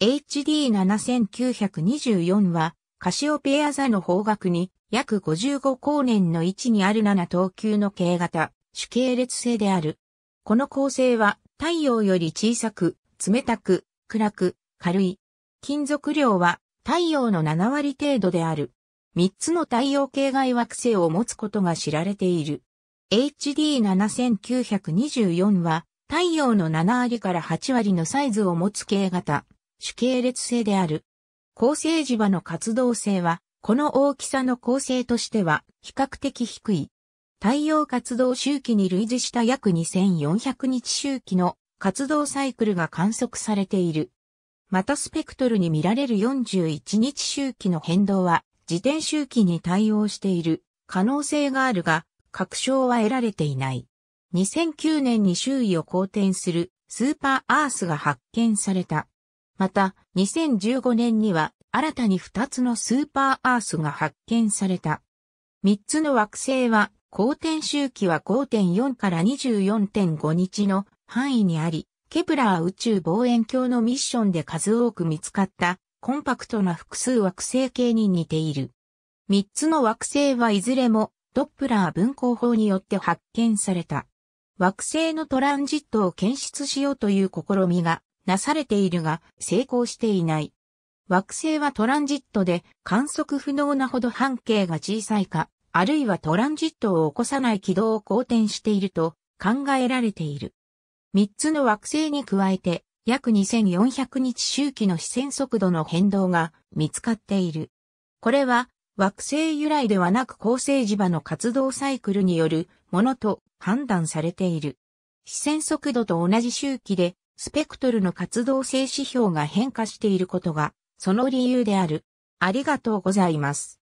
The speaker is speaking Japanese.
HD7924 は、カシオペア座の方角に約55光年の位置にある7等級の系型、主系列星である。この構成は太陽より小さく、冷たく、暗く、軽い。金属量は太陽の7割程度である。3つの太陽系外惑星を持つことが知られている。HD7924 は太陽の7割から8割のサイズを持つ系型。主系列性である。構成磁場の活動性は、この大きさの構成としては比較的低い。太陽活動周期に類似した約2400日周期の活動サイクルが観測されている。またスペクトルに見られる41日周期の変動は自転周期に対応している可能性があるが、確証は得られていない。2009年に周囲を公転するスーパーアースが発見された。また、2015年には新たに2つのスーパーアースが発見された。3つの惑星は、公転周期は5.4から24.5日の範囲にあり、ケプラー宇宙望遠鏡のミッションで数多く見つかったコンパクトな複数惑星系に似ている。3つの惑星はいずれもドップラー分光法によって発見された。惑星のトランジットを検出しようという試みがなされているが成功していない。惑星はトランジットで観測不能なほど半径が小さいか、あるいはトランジットを起こさない軌道を公転していると考えられている。3つの惑星に加えて約2400日周期の視線速度の変動が見つかっている。これは惑星由来ではなく構成磁場の活動サイクルによるものと判断されている。視線速度と同じ周期でスペクトルの活動性指標が変化していることが、その理由である。ありがとうございます。